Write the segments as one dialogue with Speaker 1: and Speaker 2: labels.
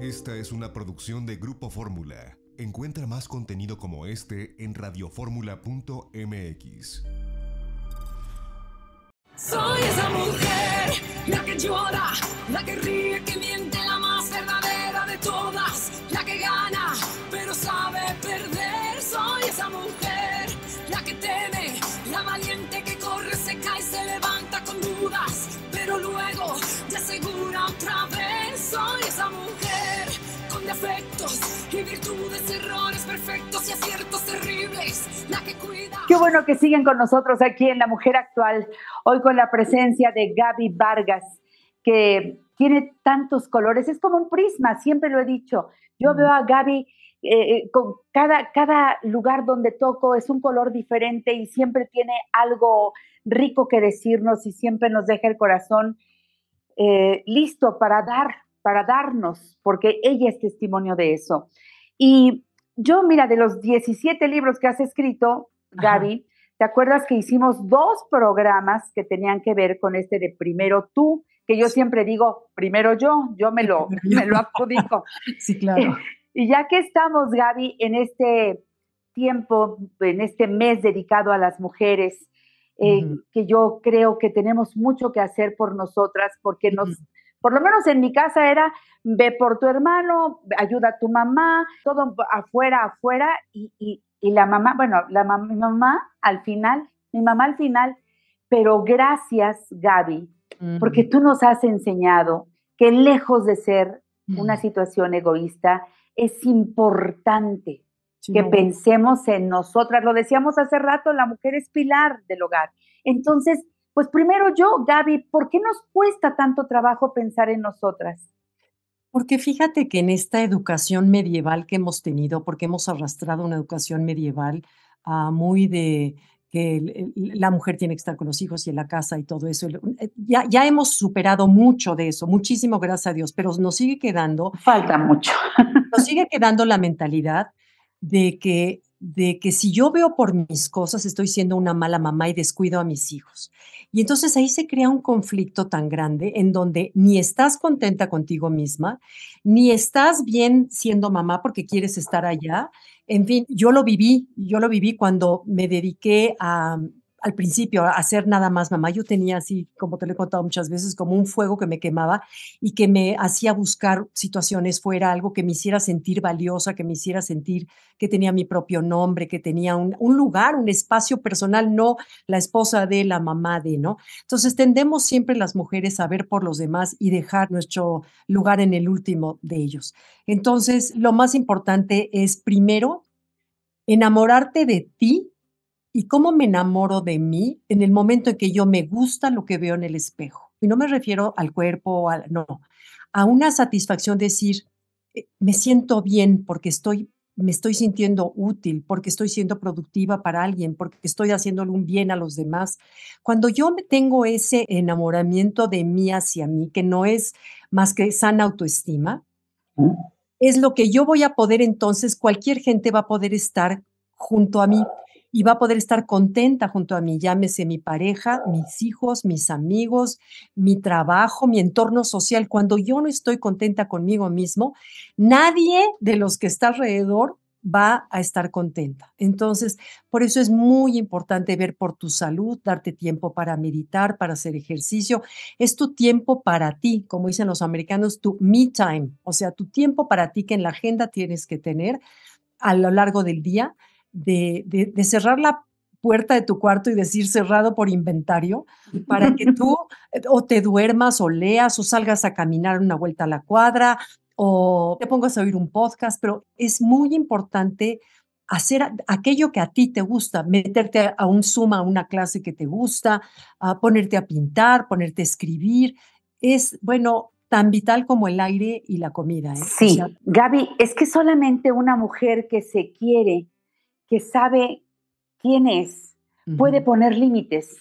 Speaker 1: Esta es una producción de Grupo Fórmula. Encuentra más contenido como este en radioformula.mx.
Speaker 2: Soy esa mujer, la que la que Qué bueno que siguen con nosotros aquí en La Mujer Actual, hoy con la presencia de Gaby Vargas, que tiene tantos colores, es como un prisma, siempre lo he dicho. Yo mm. veo a Gaby eh, eh, con cada, cada lugar donde toco es un color diferente y siempre tiene algo rico que decirnos y siempre nos deja el corazón eh, listo para dar, para darnos, porque ella es testimonio de eso. Y yo, mira, de los 17 libros que has escrito, Gaby, ¿te acuerdas que hicimos dos programas que tenían que ver con este de primero tú? Que yo siempre digo, primero yo, yo me lo, me lo adjudico.
Speaker 1: sí, claro.
Speaker 2: Y ya que estamos, Gaby, en este tiempo, en este mes dedicado a las mujeres, eh, que yo creo que tenemos mucho que hacer por nosotras porque nos, por lo menos en mi casa era, ve por tu hermano, ayuda a tu mamá, todo afuera, afuera, y, la mamá, bueno, la mi mamá al final, mi mamá al final, pero gracias Gaby, porque tú nos has enseñado que lejos de ser una situación egoísta, es importante que pensemos en nosotras. Lo decíamos hace rato, la mujer es pilar del hogar. Entonces, pues primero yo, Gaby, ¿por qué nos cuesta tanto trabajo pensar en nosotras?
Speaker 1: Porque fíjate que en esta educación medieval que hemos tenido, porque hemos arrastrado una educación medieval ah, muy de que la mujer tiene que estar con los hijos y en la casa y todo eso. Eh, ya, ya, hemos superado mucho de eso, muchísimo, gracias a Dios, pero nos sigue quedando. Falta mucho. Nos sigue quedando la mentalidad de que de que si yo veo por mis cosas, estoy siendo una mala mamá y descuido a mis hijos. Y entonces ahí se crea un conflicto tan grande en donde ni estás contenta contigo misma, ni estás bien siendo mamá porque quieres estar allá. En fin, yo lo viví, yo lo viví cuando me dediqué a al principio hacer nada más mamá. Yo tenía así, como te lo he contado muchas veces, como un fuego que me quemaba y que me hacía buscar situaciones fuera, algo que me hiciera sentir valiosa, que me hiciera sentir que tenía mi propio nombre, que tenía un, un lugar, un espacio personal, no la esposa de la mamá de, ¿no? Entonces tendemos siempre las mujeres a ver por los demás y dejar nuestro lugar en el último de ellos. Entonces, lo más importante es primero enamorarte de ti ¿Y cómo me enamoro de mí en el momento en que yo me gusta lo que veo en el espejo? Y no me refiero al cuerpo, al, no, a una satisfacción decir, eh, me siento bien porque estoy me estoy sintiendo útil, porque estoy siendo productiva para alguien, porque estoy haciéndole un bien a los demás. Cuando yo tengo ese enamoramiento de mí hacia mí, que no es más que sana autoestima, es lo que yo voy a poder entonces, cualquier gente va a poder estar junto a mí y va a poder estar contenta junto a mi llámese mi pareja, ah. mis hijos, mis amigos, mi trabajo, mi entorno social. Cuando yo no estoy contenta conmigo mismo, nadie de los que está alrededor va a estar contenta. Entonces, por eso es muy importante ver por tu salud, darte tiempo para meditar, para hacer ejercicio. Es tu tiempo para ti, como dicen los americanos, tu me time, o sea, tu tiempo para ti que en la agenda tienes que tener a lo largo del día de, cerrar la puerta de tu cuarto y decir cerrado por inventario para que tú eh, o te duermas o leas o salgas a caminar una vuelta a la cuadra o te pongas a oír un podcast, pero es muy importante hacer aquello que a ti te gusta, meterte a un suma, a una clase que te gusta, a ponerte a pintar, ponerte a escribir, es, bueno, tan vital como el aire y la comida. ¿eh? Sí,
Speaker 2: Gaby, es que solamente una mujer que se quiere que sabe quién es, puede poner límites,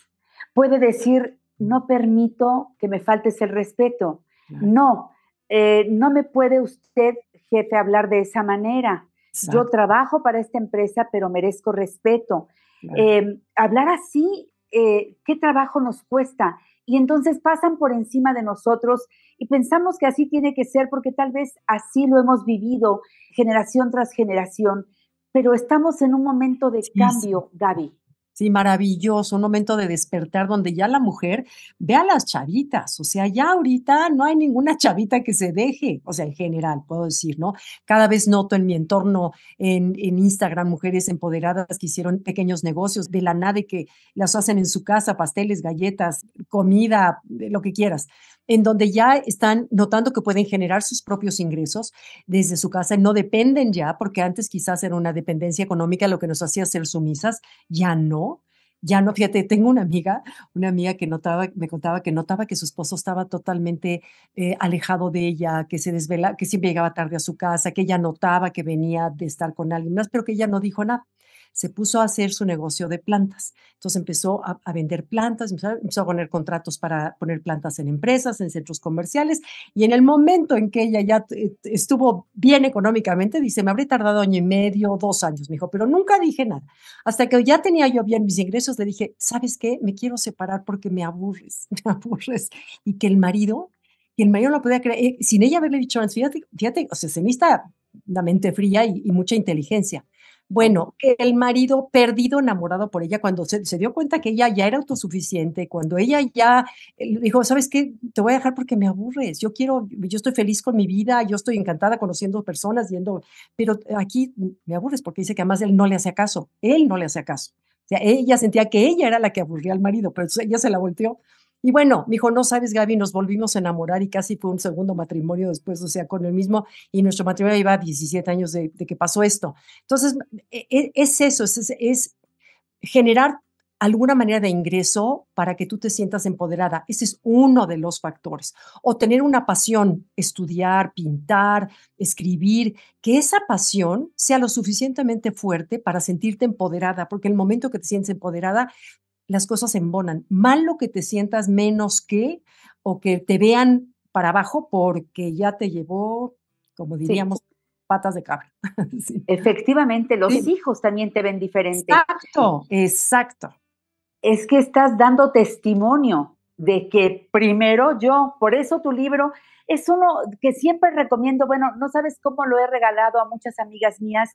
Speaker 2: puede decir, no permito que me faltes el respeto, no, eh, no me puede usted, jefe, hablar de esa manera. Yo trabajo para esta empresa, pero merezco respeto. Em, hablar así, eh, ¿qué trabajo nos cuesta? Y entonces pasan por encima de nosotros y pensamos que así tiene que ser porque tal vez así lo hemos vivido generación tras generación pero estamos en un
Speaker 1: momento de cambio, Gaby. Sí, maravilloso, un momento de despertar donde ya la mujer ve a las chavitas, o sea, ya ahorita no hay ninguna chavita que se deje, o sea, en general, puedo decir, ¿no? Cada vez noto en mi entorno, en, en Instagram, mujeres empoderadas que hicieron pequeños negocios de la nada que las hacen en su casa, pasteles, galletas, comida, lo que quieras, en donde ya están notando que pueden generar sus propios ingresos desde su casa, no dependen ya, porque antes quizás era una dependencia económica lo que nos hacía ser sumisas, ya no ya no, fíjate, tengo una amiga, una amiga que notaba, me contaba que notaba que su esposo estaba totalmente eh, alejado de ella, que se desvela, que siempre llegaba tarde a su casa, que ella notaba que venía de estar con alguien más, pero que ella no dijo nada se puso a hacer su negocio de plantas. Entonces empezó a, vender plantas, empezó a, poner contratos para poner plantas en empresas, en centros comerciales, y en el momento en que ella ya estuvo bien económicamente, dice, me habré tardado año y medio, dos años, me dijo, pero nunca dije nada. Hasta que ya tenía yo bien mis ingresos, le dije, ¿sabes qué? Me quiero separar porque me aburres, me aburres. Y que el marido y el marido no podía creer, eh, sin ella haberle dicho antes, fíjate, fíjate, o sea, se la mente fría y, mucha inteligencia. Bueno, el marido perdido enamorado por ella cuando se, dio cuenta que ella ya era autosuficiente, cuando ella ya eh, dijo, ¿sabes qué? Te voy a dejar porque me aburres, yo quiero, yo estoy feliz con mi vida, yo estoy encantada conociendo personas, yendo, pero aquí me aburres porque dice que además él no le hace caso, él no le hace caso. O sea, ella sentía que ella era la que aburría al marido, pero ella se la volteó. Y bueno, me dijo, no sabes, Gaby, nos volvimos a enamorar y casi fue un segundo matrimonio después, o sea, con el mismo, y nuestro matrimonio iba 17 años de, que pasó esto. Entonces, e, e, es eso, es, es generar alguna manera de ingreso para que tú te sientas empoderada. Ese es uno de los factores. O tener una pasión, estudiar, pintar, escribir, que esa pasión sea lo suficientemente fuerte para sentirte empoderada, porque el momento que te sientes empoderada, las cosas embonan. lo que te sientas menos que o que te vean para abajo porque ya te llevó, como diríamos, patas de cabra. Efectivamente, los hijos también te
Speaker 2: ven diferente. Exacto, exacto. Es que estás dando testimonio de que primero yo, por eso tu libro es uno que siempre recomiendo, bueno, no sabes cómo lo he regalado a muchas amigas mías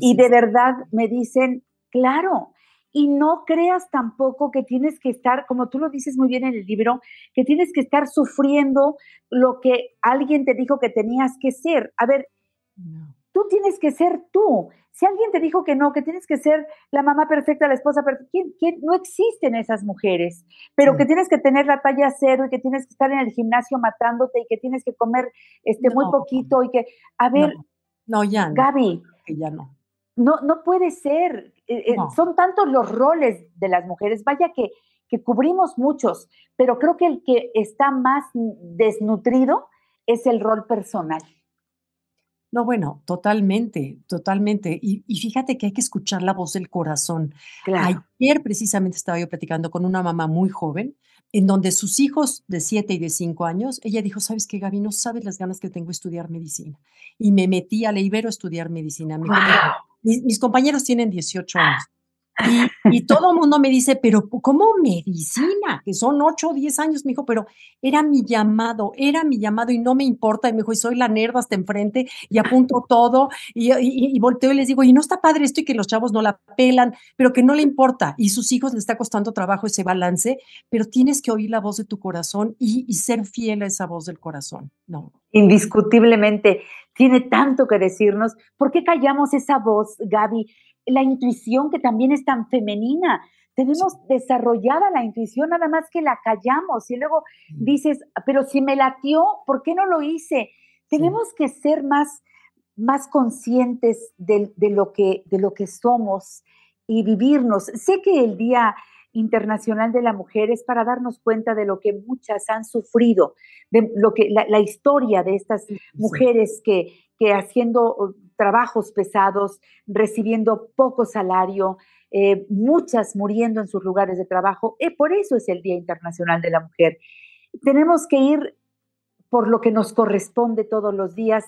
Speaker 2: y de verdad me dicen, claro, y no creas tampoco que tienes que estar, como tú lo dices muy bien en el libro, que tienes que estar sufriendo lo que alguien te dijo que tenías que ser. A ver, tú tienes que ser tú. Si alguien te dijo que no, que tienes que ser la mamá perfecta, la esposa perfecta, ¿quién, no existen esas mujeres, pero que tienes que tener la talla cero y que tienes que estar en el gimnasio matándote y que tienes que comer este, muy poquito y que, a ver, no, ya. Gaby, ya no. No, no puede ser. Eh, eh, son tantos los roles de las mujeres, vaya que, que cubrimos muchos, pero creo que el que está más desnutrido es el rol personal.
Speaker 1: No, bueno, totalmente, totalmente. Y, fíjate que hay que escuchar la voz del corazón. Ayer precisamente estaba yo platicando con una mamá muy joven, en donde sus hijos de 7 y de 5 años, ella dijo, sabes qué, Gaby, no sabes las ganas que tengo de estudiar medicina. Y me metí a la Ibero a estudiar medicina mis, compañeros tienen 18 ah. años. Y, todo el mundo me dice, pero ¿cómo medicina? Que son 8 o 10 años, me dijo, pero era mi llamado, era mi llamado y no me importa. Y me dijo, y soy la nerd hasta enfrente y apunto todo y, volteo y les digo, y no está padre esto y que los chavos no la pelan, pero que no le importa. Y sus hijos le está costando trabajo ese balance, pero tienes que oír la voz de tu corazón y, y ser fiel a esa voz del corazón. No. Indiscutiblemente tiene tanto que decirnos. ¿Por qué callamos esa voz, Gaby? La intuición
Speaker 2: que también es tan femenina. Tenemos desarrollada la intuición, nada más que la callamos y luego dices, pero si me latió, ¿por qué no lo hice? Tenemos que ser más, más conscientes de, lo que, de lo que somos y vivirnos. Sé que el día Internacional de la Mujer es para darnos cuenta de lo que muchas han sufrido, de lo que la, historia de estas mujeres que, que haciendo uh, trabajos pesados, recibiendo poco salario, eh, muchas muriendo en sus lugares de trabajo. Eh, por eso es el Día Internacional de la Mujer. Tenemos que ir por lo que nos corresponde todos los días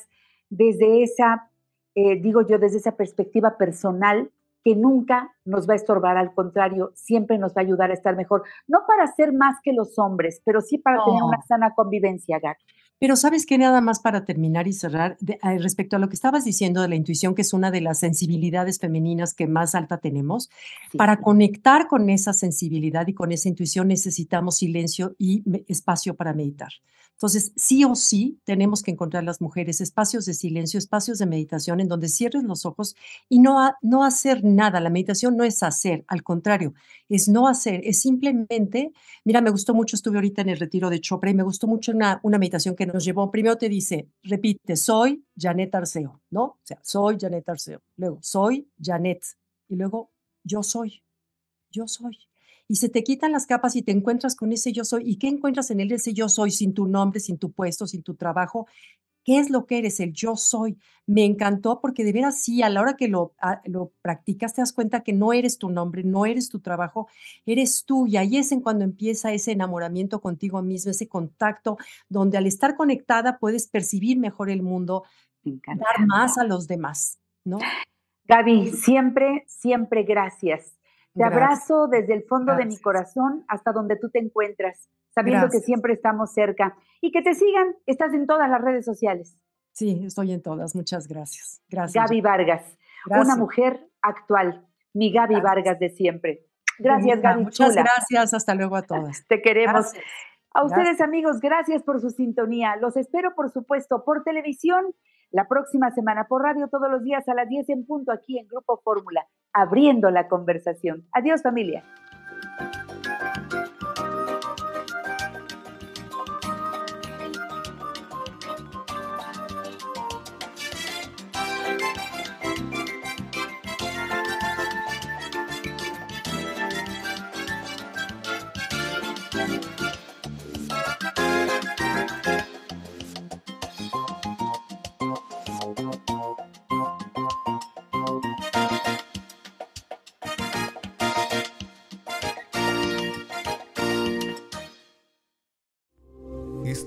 Speaker 2: desde esa, eh, digo yo, desde esa perspectiva personal que nunca nos va a estorbar, al contrario, siempre nos va a ayudar a estar mejor. No para ser más que los hombres, pero sí para tener una sana convivencia, Gaby.
Speaker 1: Pero sabes que nada más para terminar y cerrar, eh, respecto a lo que estabas diciendo de la intuición, que es una de las sensibilidades femeninas que más alta tenemos, para conectar con esa sensibilidad y con esa intuición necesitamos silencio y espacio para meditar. Entonces, sí o sí tenemos que encontrar las mujeres espacios de silencio, espacios de meditación en donde cierres los ojos y no, no hacer nada. La meditación no es hacer, al contrario, es no hacer, es simplemente, mira, me gustó mucho, estuve ahorita en el retiro de Chopra y me gustó mucho una, una meditación que nos llevó. Primero te dice, repite, soy Janet Arceo, ¿no? O sea, soy Janet Arceo. Luego, soy Janet. Y luego, yo soy, yo soy y se te quitan las capas y te encuentras con ese yo soy. ¿Y qué encuentras en él ese yo soy sin tu nombre, sin tu puesto, sin tu trabajo? ¿Qué es lo que eres? El yo soy. Me encantó porque de veras sí, a la hora que lo, ah, practicas te das cuenta que no eres tu nombre, no eres tu trabajo, eres tú. Y ahí es en cuando empieza ese enamoramiento contigo mismo, ese contacto, donde al estar conectada puedes percibir mejor el mundo, dar más a los demás, ¿no? Gaby, siempre, siempre
Speaker 2: gracias te abrazo desde el fondo de mi corazón hasta donde tú te encuentras, sabiendo que siempre estamos cerca. Y que te sigan, estás en todas las redes sociales. Sí, estoy en todas. Muchas gracias. Gracias. Gaby Vargas, una mujer actual, mi Gaby Vargas de siempre.
Speaker 1: Gracias, Gaby. Muchas gracias. Hasta luego a todas. Te queremos.
Speaker 2: A ustedes, amigos, gracias por su sintonía. Los espero, por supuesto, por televisión la próxima semana por radio todos los días a las 10 en punto aquí en Grupo Fórmula, abriendo la conversación. Adiós familia.